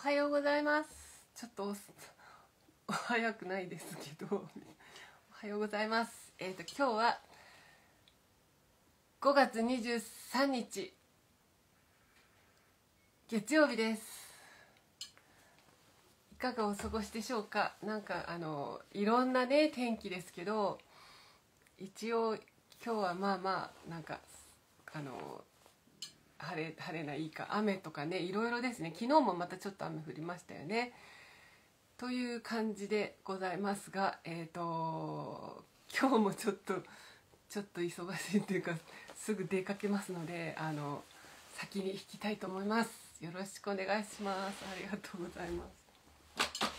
はようございますちょっと お早くないですけどおはようございますえっ、ー、と今日は5月23日月曜日ですいかがお過ごしでしょうかなんかあのいろんなね天気ですけど一応今日はまあまあなんかあの晴れ晴れないいか雨とかねいろいろですね昨日もまたちょっと雨降りましたよね。という感じでございますがえっ、ー、と今日もちょっとちょっと忙しいっていうかすぐ出かけますのであの先に引きたいと思います。よろしくお願いします。ありがとうございます。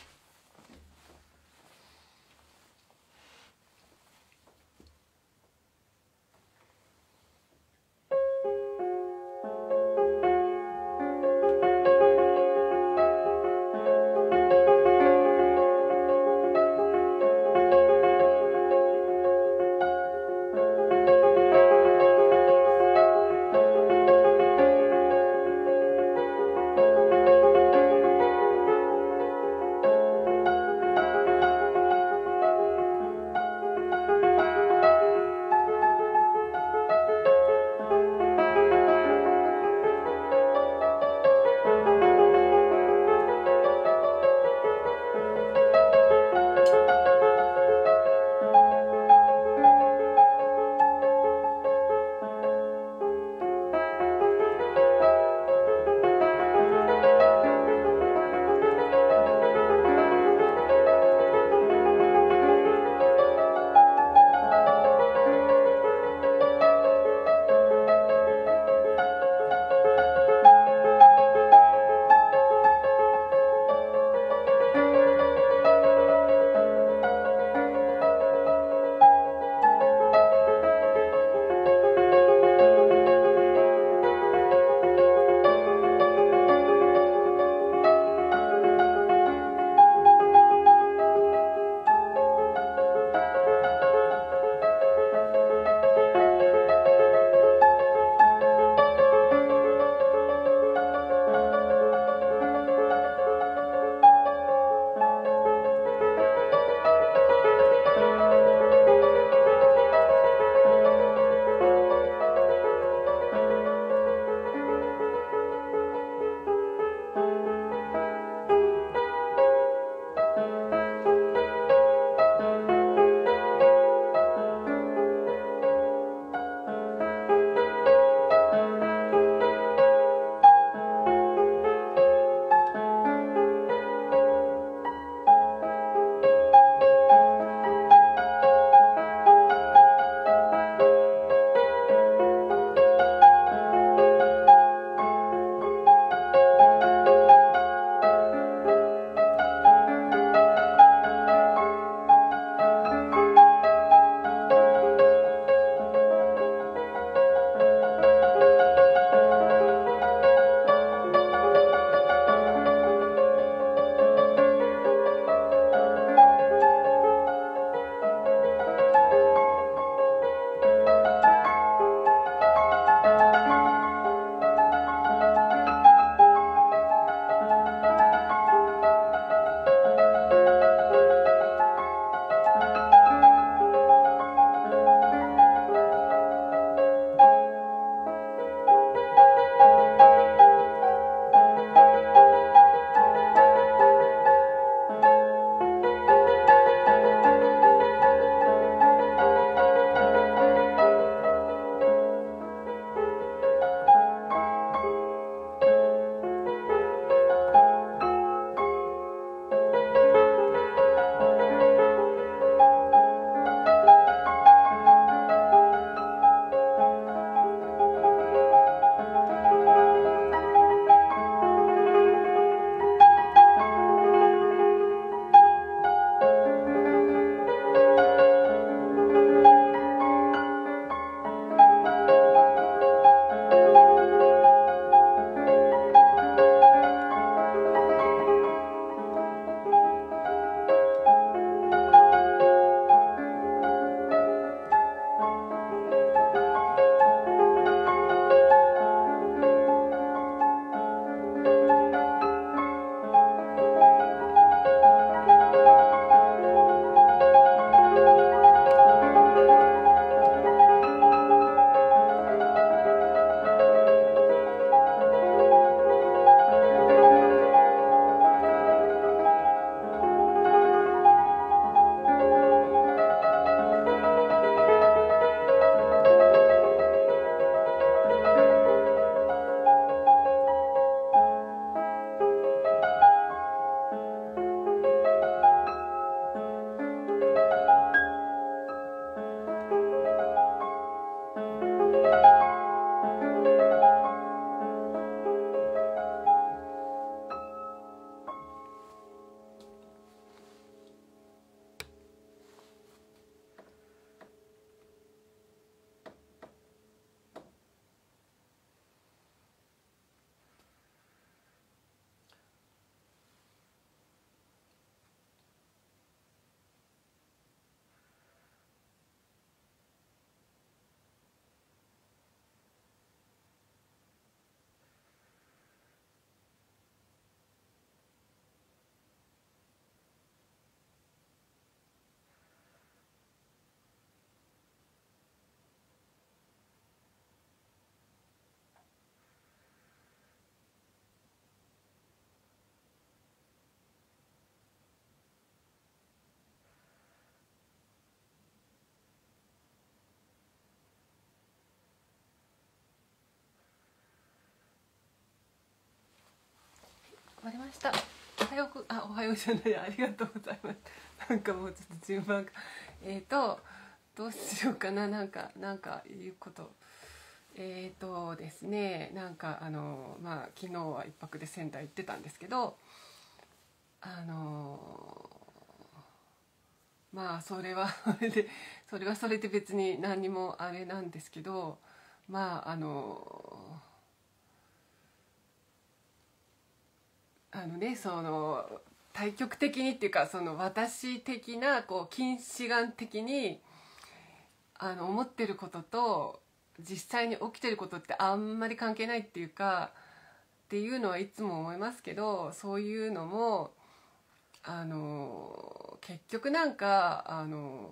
ましたおはようあおはようじゃないありがとうございますなんかもうちょっと順番がえっ、ー、とどうしようかななんかなんか言うことえーとですねなんかあのまあ昨日は1泊で仙台行ってたんですけどあのまあそれはそれでそれはそれで別に何にもあれなんですけどまああのあのねその対極的にっていうかその私的なこう近視眼的にあの思ってることと実際に起きてることってあんまり関係ないっていうかっていうのはいつも思いますけどそういうのもあの結局なんかあの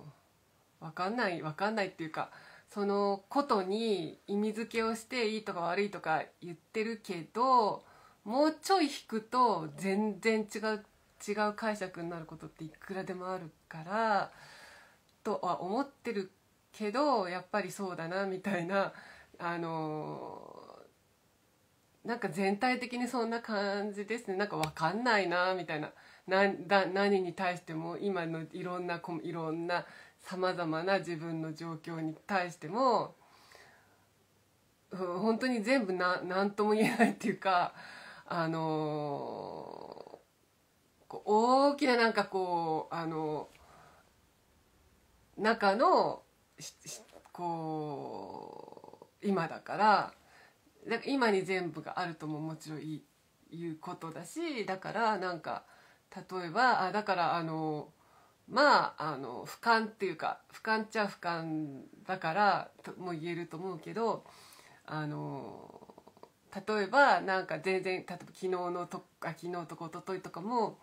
分かんない分かんないっていうかそのことに意味付けをしていいとか悪いとか言ってるけどもうちょい引くと全然違う違う解釈になることっていくらでもあるからとは思ってるけどやっぱりそうだなみたいなあのなんか全体的にそんな感じですねなんか分かんないなみたいな何に対しても今のいろんないろんなさまざまな自分の状況に対しても、本当に全部何とも言えないっていうか。あのー、大きななんかこうあのー、中のこう今だからだか今に全部があるとももちろんいいうことだしだからなんか例えばあだからあのまああの俯瞰っていうか俯瞰っちゃ俯瞰だからとも言えると思うけどあの例えばなんか全然例えば昨日のとあ昨日とか一昨日とかも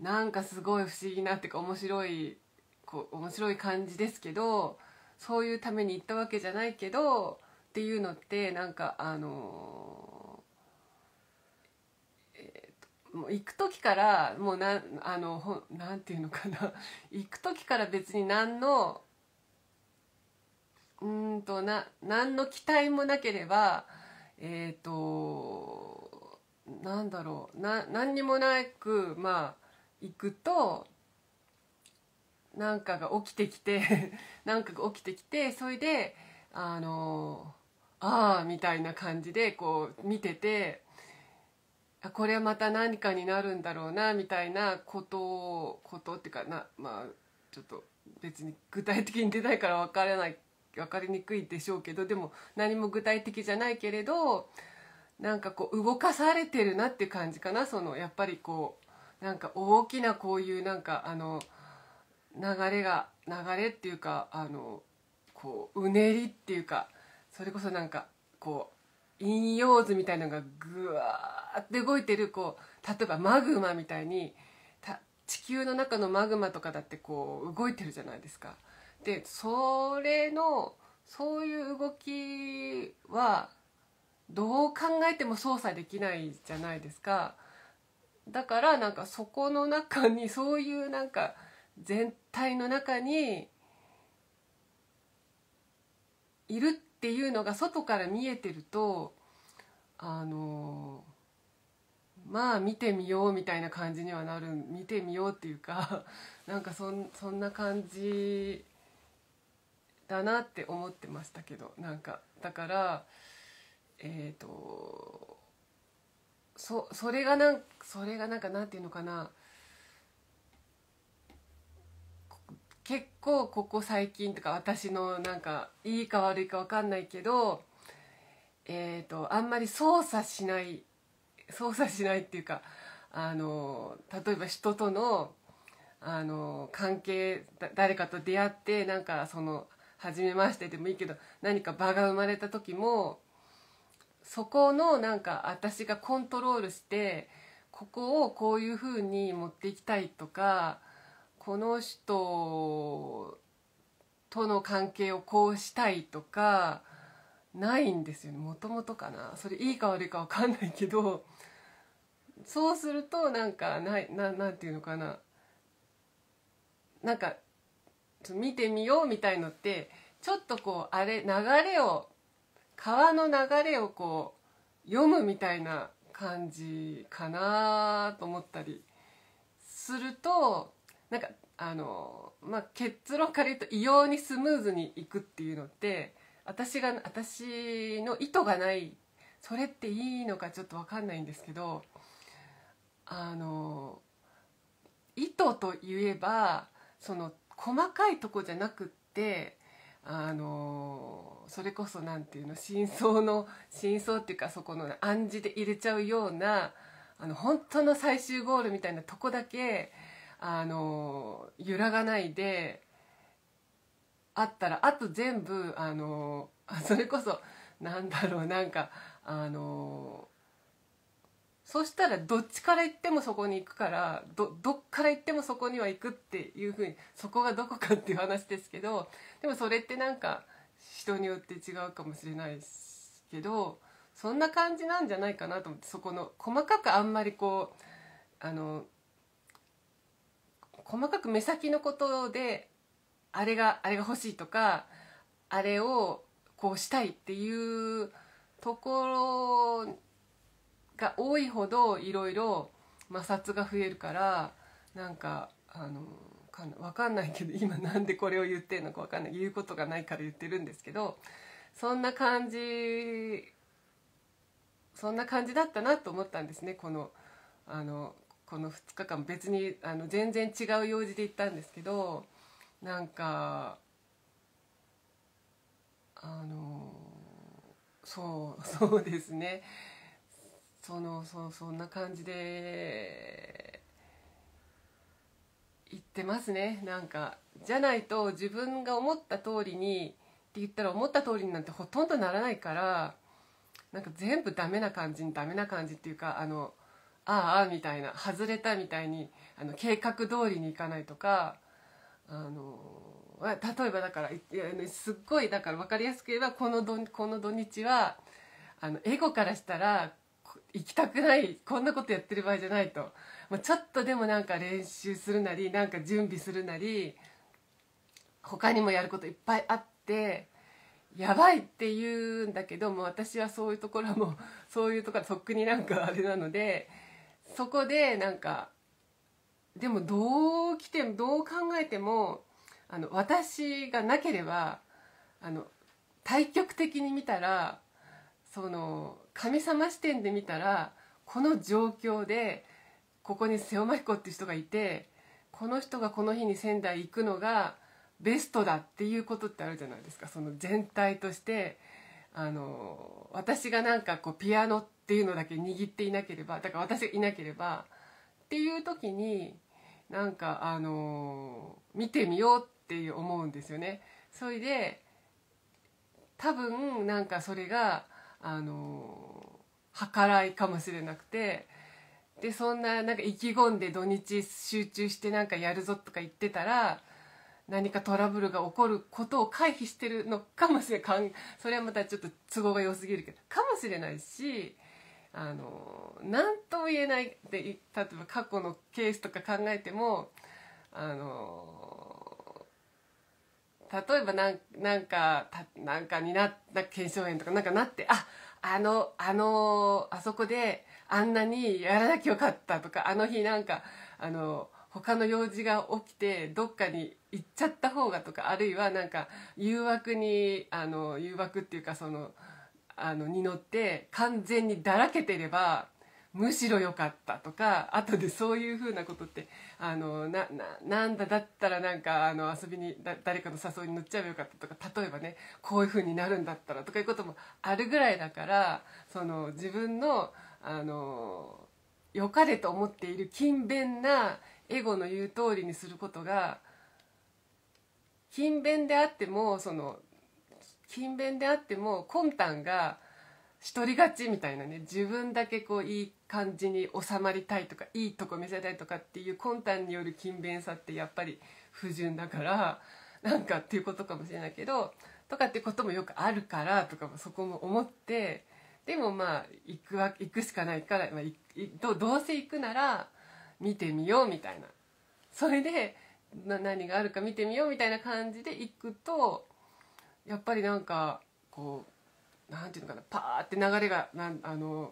なんかすごい不思議なっていうか面白いこう面白い感じですけどそういうために行ったわけじゃないけどっていうのってなんかあのー、えーと、もう行く時からもうなあのほなんていうのかな 行く時から別に何のうんとな何の期待もなければえっ、ー、となんだろうな何にもなくまあ行くとなんかが起きてきて なんかが起きてきてそれであのああみたいな感じでこう見ててあこれはまた何かになるんだろうなみたいなことをことっていうかなまあちょっと別に具体的に出ないから分からない分かりにくいでしょうけどでも何も具体的じゃないけれどなんかこう動かされてるなって感じかなそのやっぱりこうなんか大きなこういうなんかあの流れが流れっていうかあのこううねりっていうかそれこそなんかこう陰陽図みたいのがぐわーって動いてるこう例えばマグマみたいに地球の中のマグマとかだってこう動いてるじゃないですか。でそれのそういう動きはどう考えても操作できないじゃないですかだからなんかそこの中にそういうなんか全体の中にいるっていうのが外から見えてるとあのまあ見てみようみたいな感じにはなる見てみようっていうかなんかそそんな感じだなって思ってましたけどなんかだからえっ、ー、とそそれがなんそれがなんかなんていうのかな結構ここ最近とか私のなんかいいか悪いか分かんないけどえっ、ー、とあんまり操作しない操作しないっていうかあの例えば人とのあの関係誰かと出会ってなんかその初めまして」でもいいけど何か場が生まれた時もそこのなんか私がコントロールしてここをこういうふうに持っていきたいとかこの人との関係をこうしたいとかないんですよねもともとかなそれいいか悪いか分かんないけどそうするとなんかないななんていうのかななんか見てみようみたいのってちょっとこうあれ流れを川の流れをこう読むみたいな感じかなと思ったりするとなんかあのまあ結論から言うと異様にスムーズにいくっていうのって私が私の意図がないそれっていいのかちょっと分かんないんですけどあの意図といえばその細かいとこじゃなくってあのそれこそ何て言うの真相の真相っていうかそこの暗示で入れちゃうようなあの本当の最終ゴールみたいなとこだけあの揺らがないであったらあと全部あのそれこそなんだろうなんかあのそしたらどっちから行ってもそこに行くからどどっから行ってもそこには行くっていうふうにそこがどこかっていう話ですけどでもそれってなんか人によって違うかもしれないけどそんな感じなんじゃないかなと思ってそこの細かくあんまりこうあの細かく目先のことであれがあれが欲しいとかあれをこうしたいっていうところが多いほどいろいろ摩擦が増えるからなんかあのわかんないけど 今なんでこれを言ってんのか分かんない言うことがないから言ってるんですけどそんな感じそんな感じだったなと思ったんですねこのあのこの2日間別にあの全然違う用事で行ったんですけどなんかあのそうそうですねそのそうそんな感じで言ってますねなんかじゃないと自分が思った通りにって言ったら思った通りになんてほとんどならないからなんか全部ダメな感じにダメな感じっていうかあのああみたいな外れたみたいにあの計画通りにいかないとかあの例えばだからすっごいだから分かりやすく言えばこのどこの土日はあのエゴからしたら行きたくないこんなことやってる場合じゃないと、まあ、ちょっとでもなんか練習するなりなんか準備するなり他にもやることいっぱいあってやばいって言うんだけども私はそういうところも そういうところとっくになんかあれなのでそこでなんかでもどう来てもどう考えてもあの私がなければあの対極的に見たらその神様視点で見たらこの状況でここに瀬尾真彦っていう人がいてこの人がこの日に仙台行くのがベストだっていうことってあるじゃないですかその全体としてあの私がなんかこうピアノっていうのだけ握っていなければだから私がいなければっていう時になんかあの見てみようって思うんですよね。それで多分なんかそれがあの計らいかもしれなくてでそんななんか意気込んで土日集中してなんかやるぞとか言ってたら何かトラブルが起こることを回避してるのかもしれないそれはまたちょっと都合が良すぎるけどかもしれないし。あの何とも言えないで例えば過去のケースとか考えてもあの例えばなんなんかたなんかになった腱鞘炎とかなんかなってああのあのあそこであんなにやらなきゃよかったとかあの日なんかあの他の用事が起きてどっかに行っちゃった方がとかあるいはなんか誘惑にあの誘惑っていうかそのあのに乗って完全にだらけてればむしろ良かったとか後でそういうふうなことってあのななんだだったらなんかあの遊びに誰かの誘いに乗っちゃえばよかったとか例えばねこういうふうになるんだったらとかいうこともあるぐらいだからその自分のあの良かれと思っている勤勉なエゴの言う通りにすることが勤勉であってもその勤勉であっても魂胆が独り勝ちみたいなね自分だけこう言い感じに収まりたいとかいいとこ見せたいとかっていう魂胆による勤勉さってやっぱり不純だからなんかっていうことかもしれないけどとかってこともよくあるからとかもそこも思ってでもまあ行くわ行くしかないから、まあ、いどどうせ行くなら見てみようみたいなそれで何があるか見てみようみたいな感じで行くとやっぱりなんかこう何て言うのかなパーって流れがなんあの。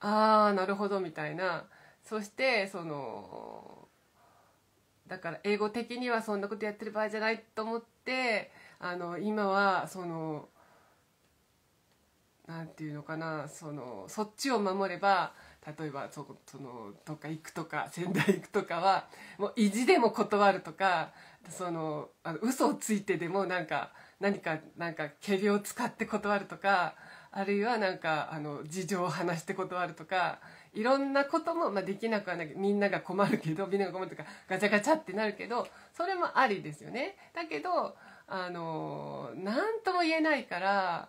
ああなるほどみたいなそしてそのだから英語的にはそんなことやってる場合じゃないと思ってあの今はそのなんていうのかなそのそっちを守れば例えばそそのどっか行くとか仙台行くとかはもう意地でも断るとかそのあの嘘をついてでもなんか何かなんか仮病を使って断るとかあるいはなんかあの事情を話して断るとかいろんなことも、まあ、できなくはないみんなが困るけどみんなが困るとかガチャガチャってなるけどそれもありですよね。だけどあの何とも言えないから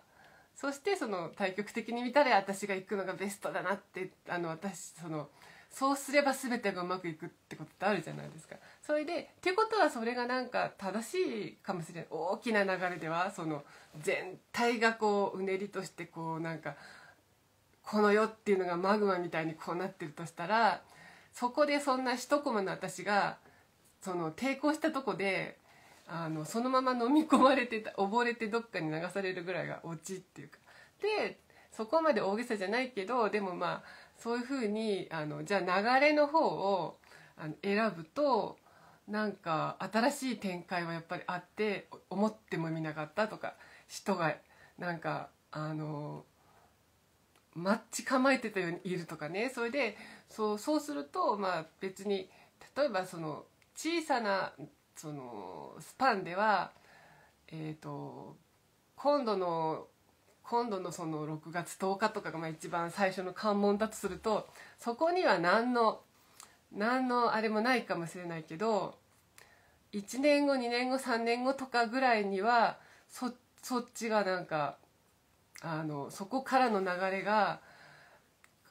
そしてその対局的に見たら私が行くのがベストだなってあの私その。そうすれば全てがうまくいくってことってあるじゃないですか。それでってことはそれがなんか正しいかもしれない大きな流れではその全体がこううねりとしてこうなんかこの世っていうのがマグマみたいにこうなってるとしたらそこでそんな一コマの私がその抵抗したとこであのそのまま飲み込まれてた溺れてどっかに流されるぐらいがオチっていうか。でそこまで大げさじゃないけどでもまあそういうふうにあのじゃあ流れの方をあの選ぶとなんか新しい展開はやっぱりあって思ってもみなかったとか人がなんかあの待ち構えてたようにいるとかねそれでそうそうするとまあ別に例えばその小さなそのスパンではえっ、ー、と今度の今度のその6月10日とかがまあ一番最初の関門だとするとそこには何の何のあれもないかもしれないけど1年後2年後3年後とかぐらいにはそそっちがなんかあのそこからの流れが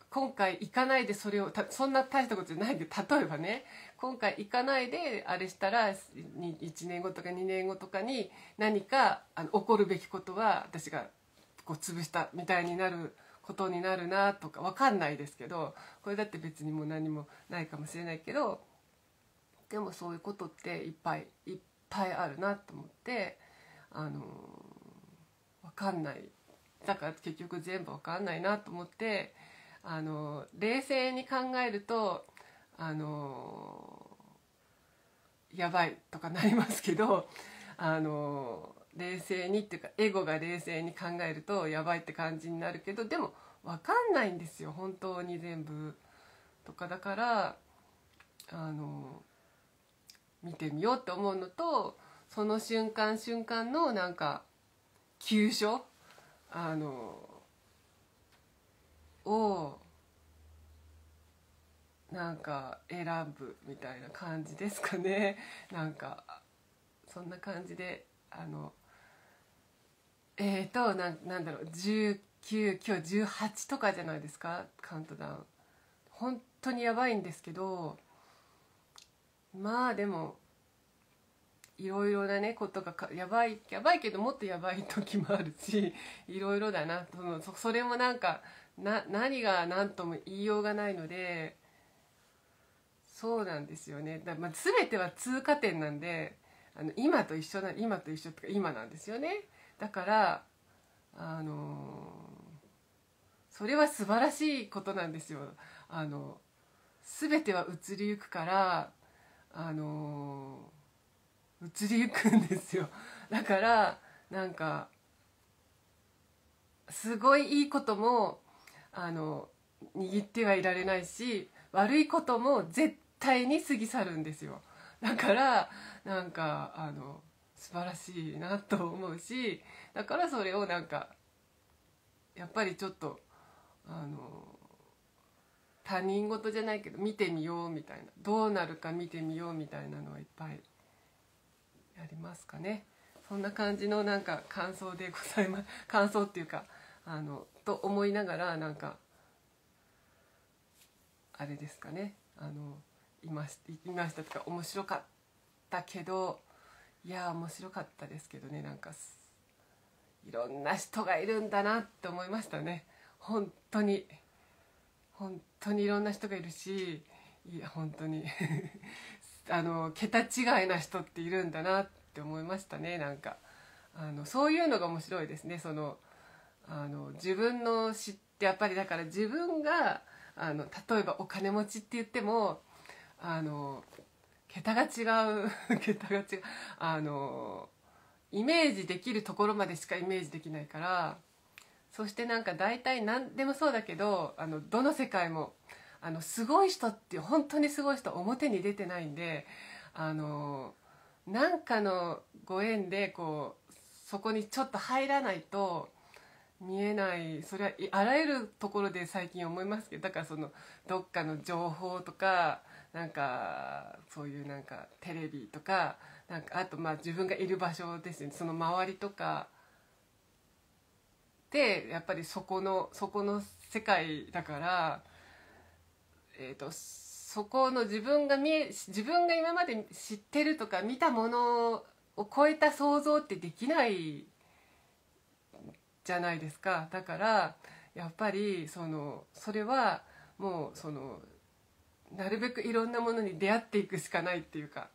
今回行かないでそれをそんな大したことじゃないけど例えばね今回行かないであれしたら1年後とか2年後とかに何かあの起こるべきことは私がこう潰したみたいになることになるなとか分かんないですけどこれだって別にもう何もないかもしれないけどでもそういうことっていっぱいいっぱいあるなと思ってあの分かんないだから結局全部分かんないなと思ってあの冷静に考えるとあのやばいとかなりますけどあの冷静にっていうかエゴが冷静に考えるとやばいって感じになるけどでも分かんないんですよ本当に全部。とかだからあの見てみようって思うのとその瞬間瞬間のなんか急所あのをなんか選ぶみたいな感じですかねなんかそんな感じであの。えっ、ー、とななんだろう19今日18とかじゃないですかカウントダウン本当にやばいんですけどまあでもいろいろなねことがやばいやばいけどもっとやばい時もあるしいろいろだなそのそれもなんかな何が何とも言いようがないのでそうなんですよねだ、まあ、全ては通過点なんであの今と一緒な今と一緒とか今なんですよね。だからあのそれは素晴らしいことなんですよ。あの全ては移りゆくからあの移りゆくんですよ。だからなんかすごいいいこともあの握ってはいられないし悪いことも絶対に過ぎ去るんですよだからなんかあの素晴らしいなと思うしだからそれをなんかやっぱりちょっとあの他人事じゃないけど見てみようみたいなどうなるか見てみようみたいなのはいっぱいやりますかねそんな感じのなんか感想でございます 感想っていうかあのと思いながらなんかあれですかねあのいましいましたとか面白かったけどいや面白かったですけどねなんかいろんな人がいるんだなって思いましたね本当に本当にいろんな人がいるしいや本当に あの桁違いな人っているんだなって思いましたねなんかあのそういうのが面白いですねそのあの自分の知ってやっぱりだから自分があの例えばお金持ちって言ってもあの桁が違う桁 が違うあのイメージできるところまでしかイメージできないからそしてなんか大体何でもそうだけどあのどの世界もあのすごい人って本当にすごい人表に出てないんであのなんかのご縁でこうそこにちょっと入らないと見えないそれはあらゆるところで最近思いますけどだからそのどっかの情報とかなんかそういうなんかテレビとかなんかあとまあ自分がいる場所ですねその周りとかでやっぱりそこのそこの世界だから、えーと、とそこの自分が見え自分が今まで知ってるとか見たものを超えた想像ってできないじゃないですかだからやっぱりそのそれはもうそのなるべくいろんなものに出会っていくしかないっていうか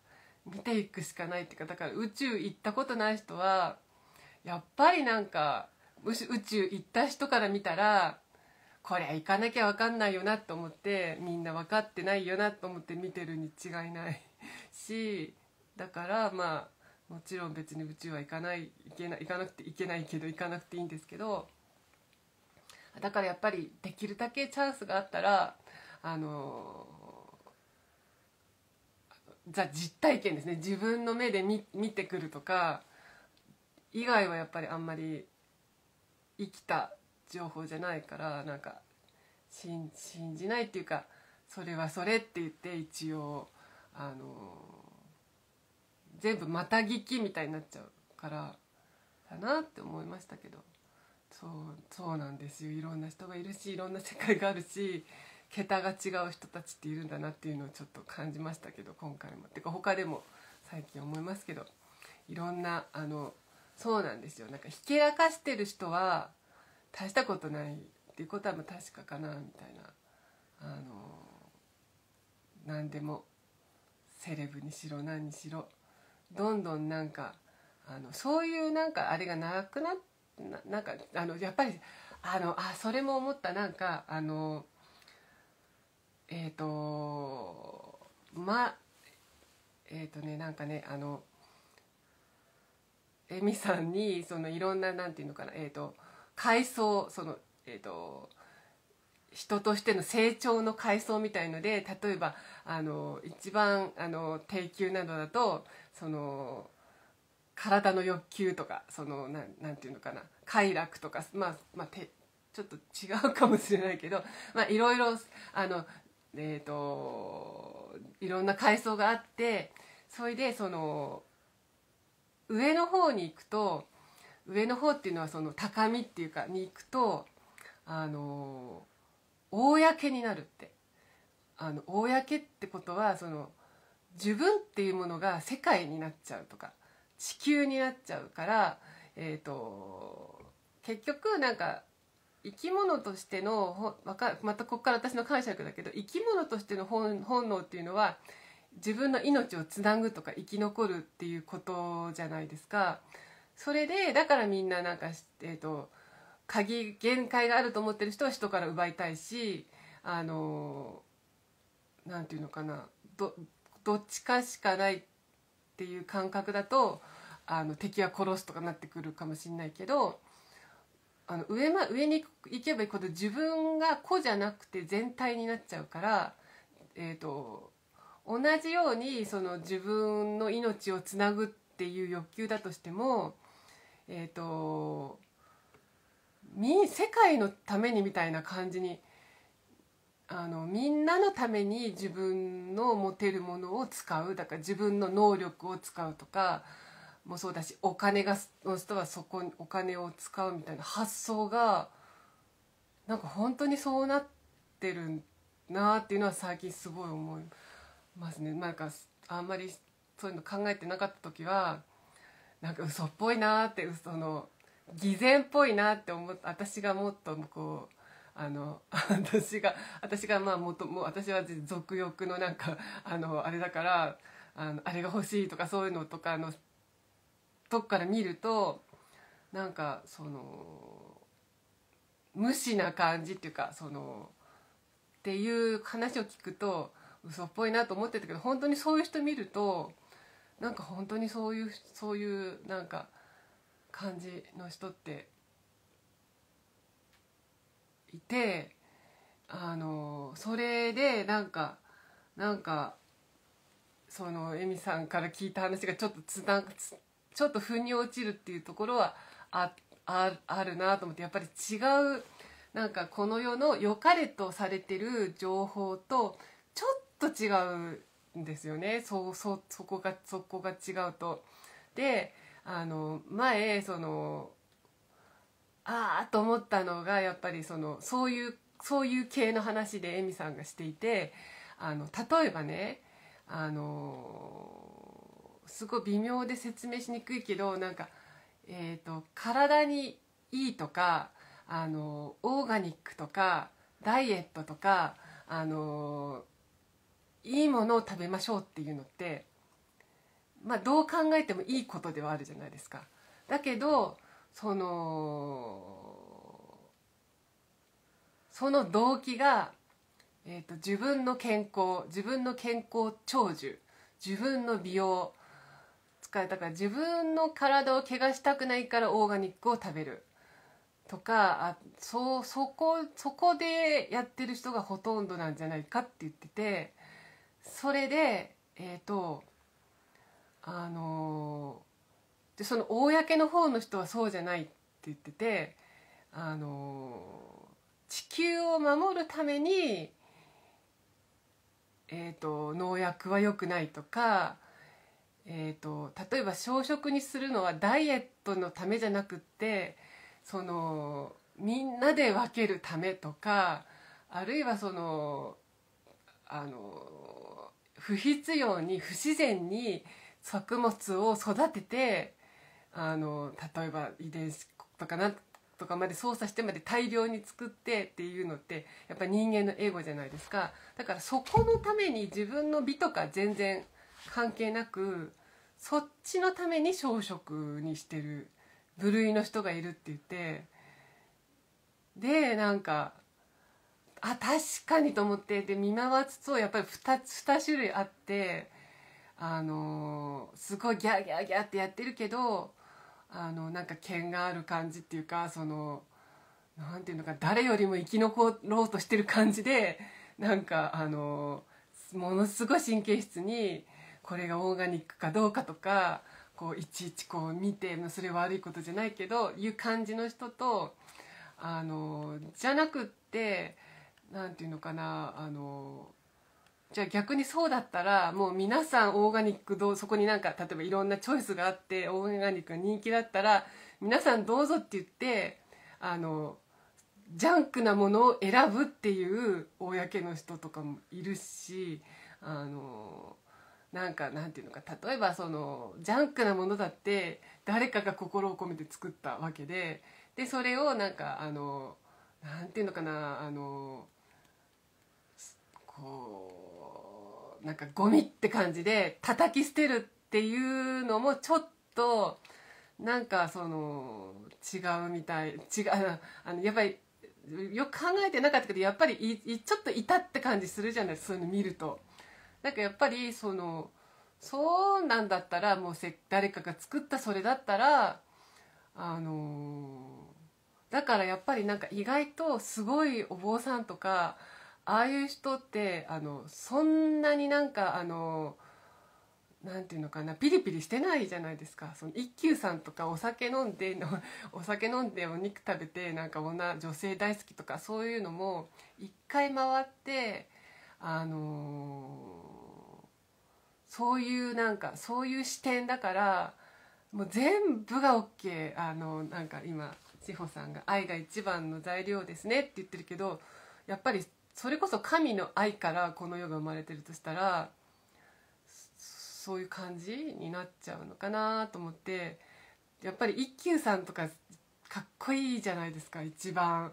見ていくしかないっていうかだから宇宙行ったことない人はやっぱりなんか宇宙行った人から見たらこりゃ行かなきゃ分かんないよなと思ってみんな分かってないよなと思って見てるに違いないしだからまあもちろん別に宇宙は行かない行けない行かなくていけないけど行かなくていいんですけどだからやっぱりできるだけチャンスがあったらあのザ実体験ですね自分の目で見見てくるとか以外はやっぱりあんまり生きた情報じゃないからなんか信じないっていうかそれはそれって言って一応あのー、全部また聞きみたいになっちゃうからだなって思いましたけどそうそうなんですよいろんな人がいるしいろんな世界があるし。桁が違う人たちっているんだなっていうのをちょっと感じましたけど今回も。てか他でも最近思いますけどいろんなあのそうなんですよなんかひけらかしてる人は大したことないっていうことはまあ確かかなみたいなあの何でもセレブにしろ何にしろどんどんなんかあのそういうなんかあれがなくななんかあのやっぱりあのあそれも思ったなんかあのえっ、ー、とまえっ、ー、とねなんかねあのえみさんにそのいろんななんていうのかなえっ、ー、と階層そのえっ、と人としての成長の階層みたいので例えばあの一番あの低級などだとその体の欲求とかそのなんなんていうのかな快楽とかまあまあてちょっと違うかもしれないけどまあいろいろあのえーと、いろんな階層があってそれでその上の方に行くと上の方っていうのはその高みっていうかに行くとあの公になるってあの公ってことはその自分っていうものが世界になっちゃうとか地球になっちゃうから、えーと結局なんか生き物としてのまたここから私の解釈だけど生き物としての本能っていうのは自分の命をつなぐとか生き残るっていうことじゃないですか。それでだからみんななんか、えーと鍵限界があると思ってる人は人から奪いたいしあのなんていうのかなどどっちかしかないっていう感覚だとあの敵は殺すとかなってくるかもしれないけどあの上,、ま、上に行けば行くほど自分が個じゃなくて全体になっちゃうから、えーと、同じようにその自分の命をつなぐっていう欲求だとしても、えーと、と世界のためにみたいな感じにあのみんなのために自分の持てるものを使うだから自分の能力を使うとか。もそうだしお金がの人はそこにお金を使うみたいな発想がなんか本当にそうなってるなっていうのは最近すごい思いますね。なんかあんまりそういうの考えてなかった時はなんか嘘っぽいなってその偽善っぽいなって思って私がもっとこう。あの私が 私がまあもとも私は俗欲のなんかあのあれだからあのあれが欲しいとかそういうのとかのとこから見るとなんかその無視な感じっていうかそのっていう話を聞くと嘘っぽいなと思ってたけど本当にそういう人見るとなんか本当にそういうそういうなんか感じの人っていてあのそれでなんかなんかそのエミさんから聞いた話がちょっとつなちょっと腑に落ちるっていうところはああるなと思ってやっぱり違うなんかこの世の良かれとされてる情報とちょっと違うんですよねそそそこがそこが違うと。であの前そのああと思ったのがやっぱりそのそういうそういう系の話でエミさんがしていてあの例えばねあのすごい微妙で説明しにくいけどなんか、えーと、体にいいとかあのオーガニックとかダイエットとかあのいいものを食べましょうっていうのって、まあ、どう考えてもいいことではあるじゃないですか。だけどそのその動機が、えーと自分の健康自分の健康長寿自分の美容だから自分の体を怪我したくないからオーガニックを食べるとかあそそこそこでやってる人がほとんどなんじゃないかって言っててそれでえっ、ー、とあのでその公の方の人はそうじゃないって言っててあの地球を守るために、えーと、と農薬は良くないとかえーと、例えば小食にするのはダイエットのためじゃなくってそのみんなで分けるためとかあるいはそのあの不必要に不自然に作物を育ててあの例えば遺伝子とかなとかまで操作してまで大量に作ってっていうのってやっぱ人間のエゴじゃないですかだからそこのために自分の美とか全然関係なくそっちのために小食にしてる部類の人がいるって言ってでなんかあ確かにと思ってで見回すとやっぱり 2, 2種類あってあのー、すごいギャーギャーギャーってやってるけどあのなんか剣がある感じっていうかそのなんていうのか誰よりも生き残ろうとしてる感じでなんかあのものすごい神経質にこれがオーガニックかどうかとかこういちいちこう見てそれ悪いことじゃないけどいう感じの人とあのじゃなくって何て言うのかなあのじゃあ逆にそうだったらもう皆さんオーガニックどうそこになんか例えばいろんなチョイスがあってオーガニックが人気だったら皆さんどうぞって言ってあのジャンクなものを選ぶっていう公の人とかもいるしあのなんかなんていうのか例えばそのジャンクなものだって誰かが心を込めて作ったわけででそれをなんかあのなんていうのかなあのこうなんかゴミって感じで叩き捨てるっていうのもちょっとなんかその違うみたい違うあのやっぱりよく考えてなかったけどやっぱりいちょっといたって感じするじゃないそういうの見ると。なんかやっぱりそのそうなんだったらもうせ誰かが作ったそれだったらあのだからやっぱりなんか意外とすごいお坊さんとかああいう人ってあのそんなになんかあのなんていうのかなピリピリしてないじゃないですかその一休さんとかお酒飲んで お酒飲んでお肉食べてなんか女女性大好きとかそういうのも一回回ってあのそういうなんかそういう視点だからもう全部が OK あのなんか今千穂さんが「愛が一番の材料ですね」って言ってるけどやっぱりそれこそ神の愛からこの世が生まれてるとしたらそういう感じになっちゃうのかなと思ってやっぱり一休さんとかかっこいいじゃないですか一番。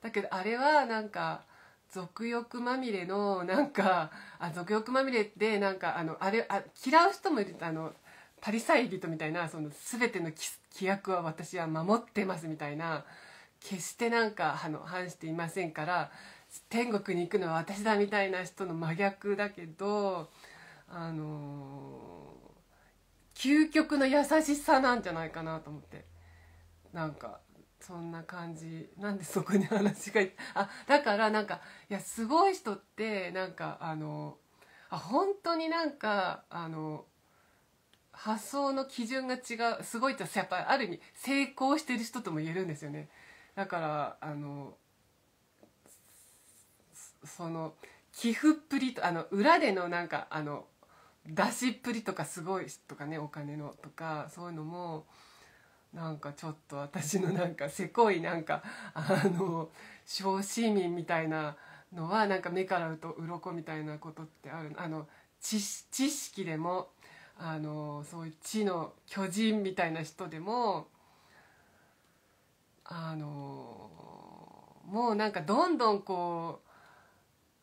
だけどあれはなんか俗欲まみれのなんかあ俗欲まみれてなんかあのあれあ嫌う人もいるあのパリサイ人みたいなその全ての規約は私は守ってますみたいな決してなんかあの反していませんから天国に行くのは私だみたいな人の真逆だけどあのー、究極の優しさなんじゃないかなと思ってなんかそんな感じなんでそこに話がいあだからなんかいやすごい人ってなんかあのあ本当になんかあの発想の基準が違うすごいってやっぱりある意味成功してる人とも言えるんですよねだからあのその寄付っぷりとあの裏でのなんかあの出しっぷりとかすごいとかねお金のとかそういうのも。なんかちょっと私のなんかせこいなんかあの小市民みたいなのはなんか目から鱗みたいなことってあるあの知識でもあのそういう知の巨人みたいな人でもあのもうなんかどんどんこ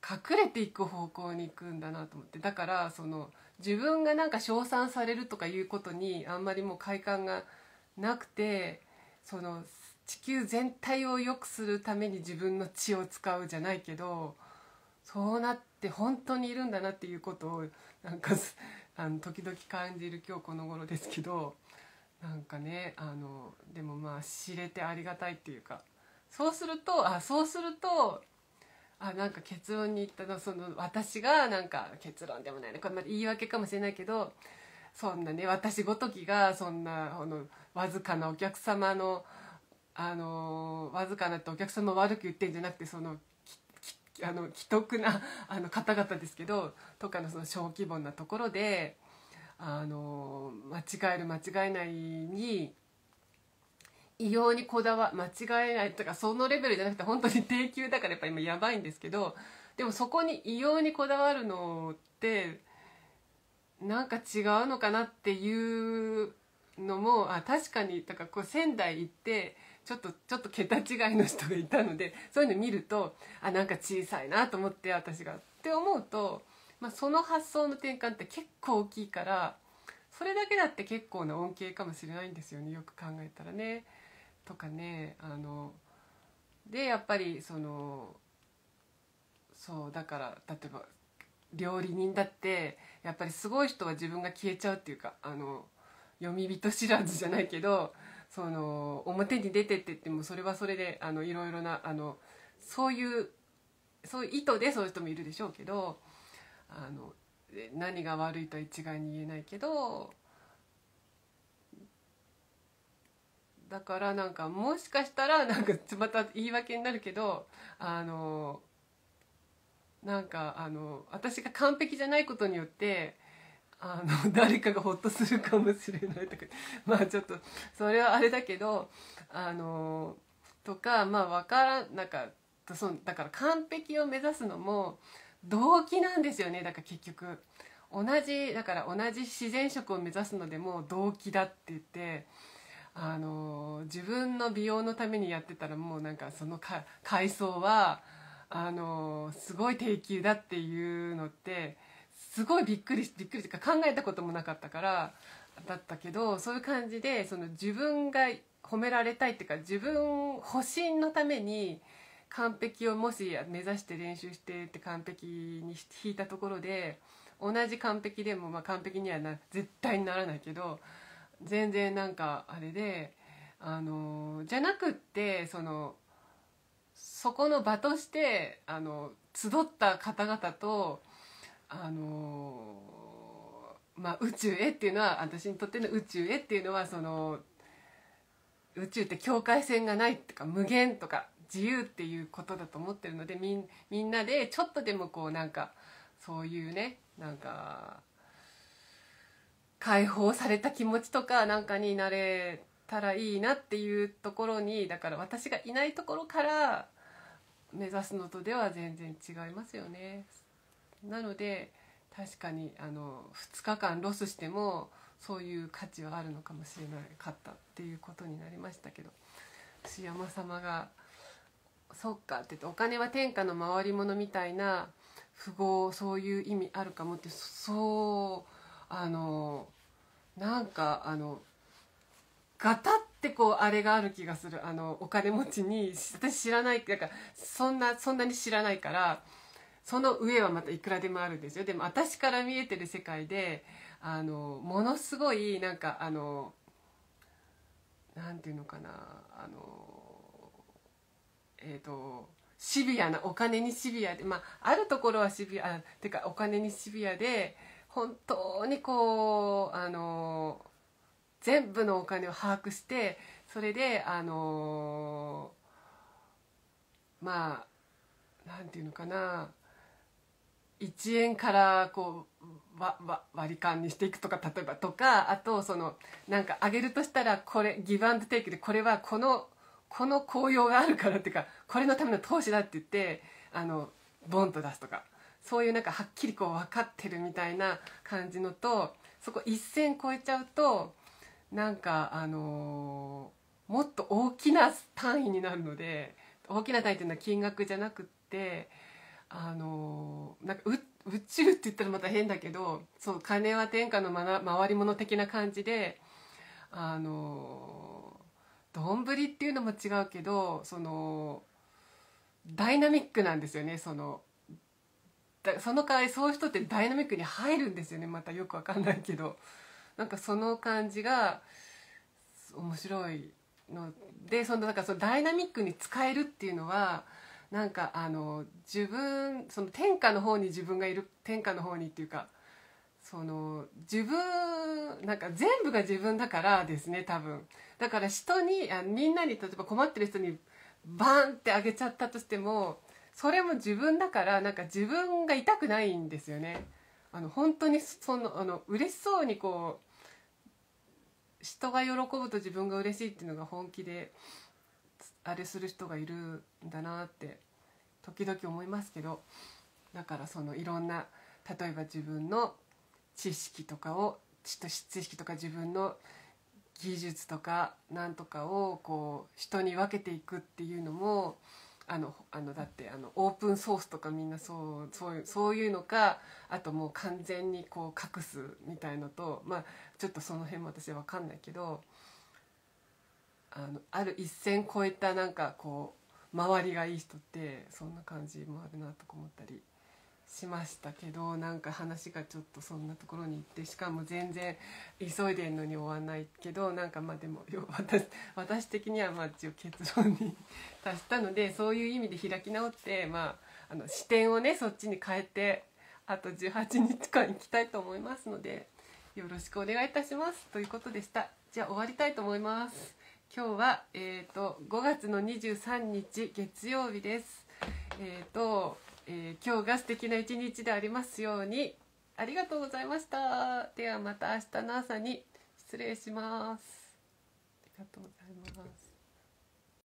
う隠れていく方向に行くんだなと思ってだからその自分がなんか称賛されるとかいうことにあんまりもう快感がなくてその地球全体を良くするために自分の血を使うじゃないけどそうなって本当にいるんだなっていうことをなんかあの時々感じる今日この頃ですけどなんかねあのでもまあ知れてありがたいっていうかそうするとあそうするとあなんか結論に行ったのその私がなんか結論でもないねこれ言い訳かもしれないけどそんなね私ごときがそんなあの。わずかなお客様の、あのわずかなってお客様悪く言ってんじゃなくてそのあの既得なあの方々ですけどとかのその小規模なところで、あの間違える間違えないに異様にこだわ間違えないとかそのレベルじゃなくて本当に低級だからやっぱ今やばいんですけどでもそこに異様にこだわるのってなんか違うのかなっていうのもあ確かにだからこう仙台行ってちょっとちょっと桁違いの人がいたので そういうの見るとあなんか小さいなと思って私が。って思うと、まあ、その発想の転換って結構大きいからそれだけだって結構な恩恵かもしれないんですよねよく考えたらね。とかねあのでやっぱりそのそうだから例えば料理人だってやっぱりすごい人は自分が消えちゃうっていうかあの読み人知らずじゃないけどその表に出てって言ってもそれはそれであのいろいろなあのそういうそういう意図でそういう人もいるでしょうけどあの何が悪いとは一概に言えないけどだからなんかもしかしたらなんかまた言い訳になるけどあのなんかあの私が完璧じゃないことによってあの誰かがほっとするかもしれないとか まあちょっとそれはあれだけどあのとかまあ分からなんかそだから完璧を目指すのも動機なんですよねだから結局同じだから同じ自然食を目指すのでも動機だって言ってあの自分の美容のためにやってたらもうなんかそのか階層はあのすごい低級だっていうのってすごいびっくりびっくりってか考えたこともなかったからだったけどそういう感じでその自分が褒められたいっていうか自分保身のために完璧をもし目指して練習してって完璧に弾いたところで同じ完璧でもまあ完璧にはな絶対にならないけど全然なんかあれであのじゃなくってそのそこの場としてあの集った方々とあのー、まあ、宇宙へっていうのは私にとっての宇宙へっていうのはその宇宙って境界線がないとか無限とか自由っていうことだと思ってるのでみみんなでちょっとでもこうなんかそういうねなんか解放された気持ちとかなんかになれたらいいなっていうところにだから私がいないところから目指すのとでは全然違いますよね。なので確かにあの2日間ロスしてもそういう価値はあるのかもしれなかったっていうことになりましたけど牛山様が「そっか」って言って「お金は天下の回り物」みたいな富豪そういう意味あるかもってそうあのなんかあのガタってこうあれがある気がするあのお金持ちに私知らないだかそんなそんなに知らないから。その上はまたいくらでもあるんですよでも私から見えてる世界であのものすごいなんかあのなんていうのかなあのえっ、ー、とシビアなお金にシビアでまああるところはシビアてかお金にシビアで本当にこうあの全部のお金を把握してそれであのまあなんていうのかな1円からこうわわ割り勘にしていくとか例えばとかあとそのなんか上げるとしたらこれギブアンドテイクでこれはこのこの効用があるからっていうかこれのための投資だって言ってあのボンと出すとかそういうなんかはっきりこう分かってるみたいな感じのとそこ一線超えちゃうとなんかあのー、もっと大きな単位になるので大きな単位っていうのは金額じゃなくって。あのなんか宇宙って言ったらまた変だけどそう金は天下の回り物的な感じであの丼っていうのも違うけどそのダイナミックなんですよねそのその代わりそういう人ってダイナミックに入るんですよねまたよくわかんないけどなんかその感じが面白いのでそのんかそのダイナミックに使えるっていうのは。なんかあの自分その天下の方に自分がいる天下の方にっていうかその自分なんか全部が自分だからですね多分だから人にあみんなに例えば困ってる人にバンってあげちゃったとしてもそれも自分だからなんか自分が痛くないんですよねあの本当にそのあの嬉しそうにこう人が喜ぶと自分が嬉しいっていうのが本気であれする人がいるんだなって時々思いますけどだからそのいろんな例えば自分の知識とかを知識とか自分の技術とかなんとかをこう人に分けていくっていうのもあのあのだってあのオープンソースとかみんなそうそういうそういうのかあともう完全にこう隠すみたいのとまあちょっとその辺も私は分かんないけどあのある一線超えたなんかこう周りがいい人ってそんな感じもあるなとか思ったりしましたけどなんか話がちょっとそんなところに行ってしかも全然急いでんのに終わんないけどなんかまあでも私私的にはまあ一応結論に達したのでそういう意味で開き直って、まあ、あの視点をねそっちに変えてあと18日間行きたいと思いますのでよろしくお願いいたしますということでした。じゃあ終わりたいと思います。今日は、えーと、五月の二十三日月曜日です。えーとえー、今日が素敵な一日でありますようにありがとうございました。ではまた明日の朝に失礼します。ありがとうございます。